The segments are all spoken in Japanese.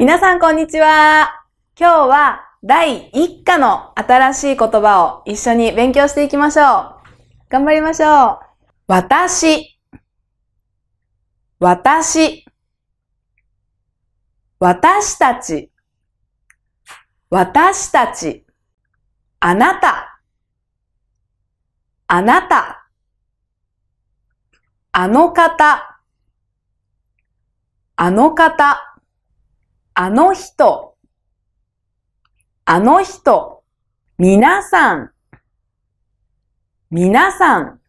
皆さんこんにちは。今日は第1課の新しい言葉を一緒に勉強していきましょう。頑張りましょう。私、私、私たち、私たち、あなた、あなた、あの方、あの方、あの人、あの人、みなさん、みなさん、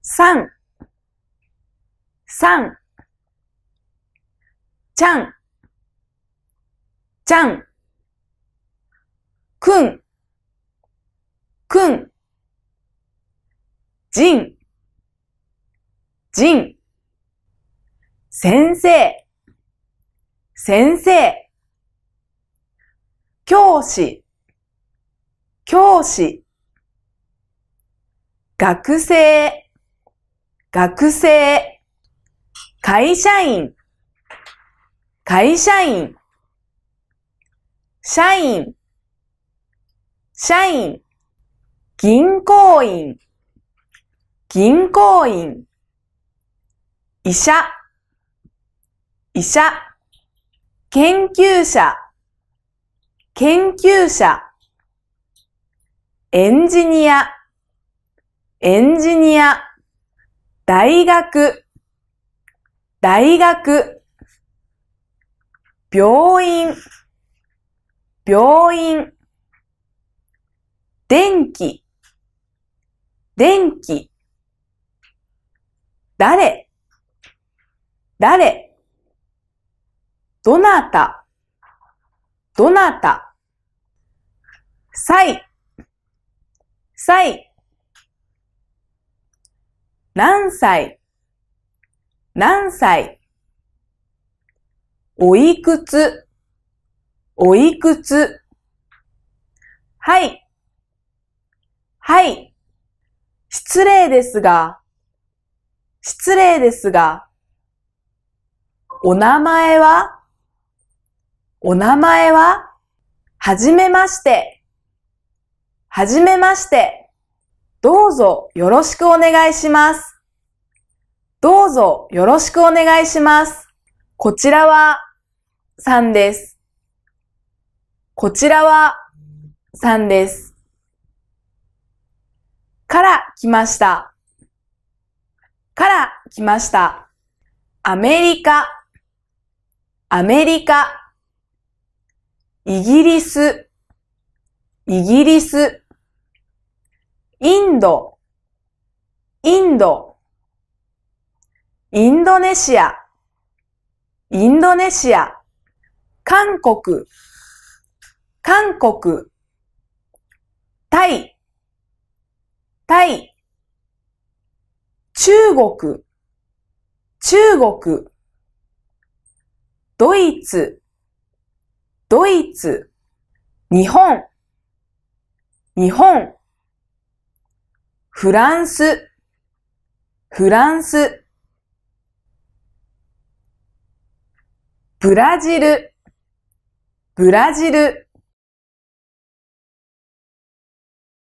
さん、さん、ちゃん、ちゃん、くん、くん、じん、じん、先生、先生、教師、教師、学生、学生、会社員、会社員、社員、社員、銀行員、銀行員、医者、医者、研究者、研究者。エンジニア、エンジニア。大学、大学。病院、病院。電気、電気。誰誰どなた、どなた。さい、さい。何歳、何歳。おいくつ、おいくつ。はい、はい。失礼ですが、失礼ですが。お名前はお名前ははじめまして。はじめまして。どうぞよろしくお願いします。どうぞよろしくお願いします。こちらは3です。こちらは3です。から来ました。から来ました。アメリカ、アメリカ。イギリス、イギリス、インド、インド、インドネシア、インドネシア、韓国、韓国、タイ、タイ、中国、中国、ドイツ、ドイツ、日本、日本、フランス、フランス、ブラジル、ブラジル、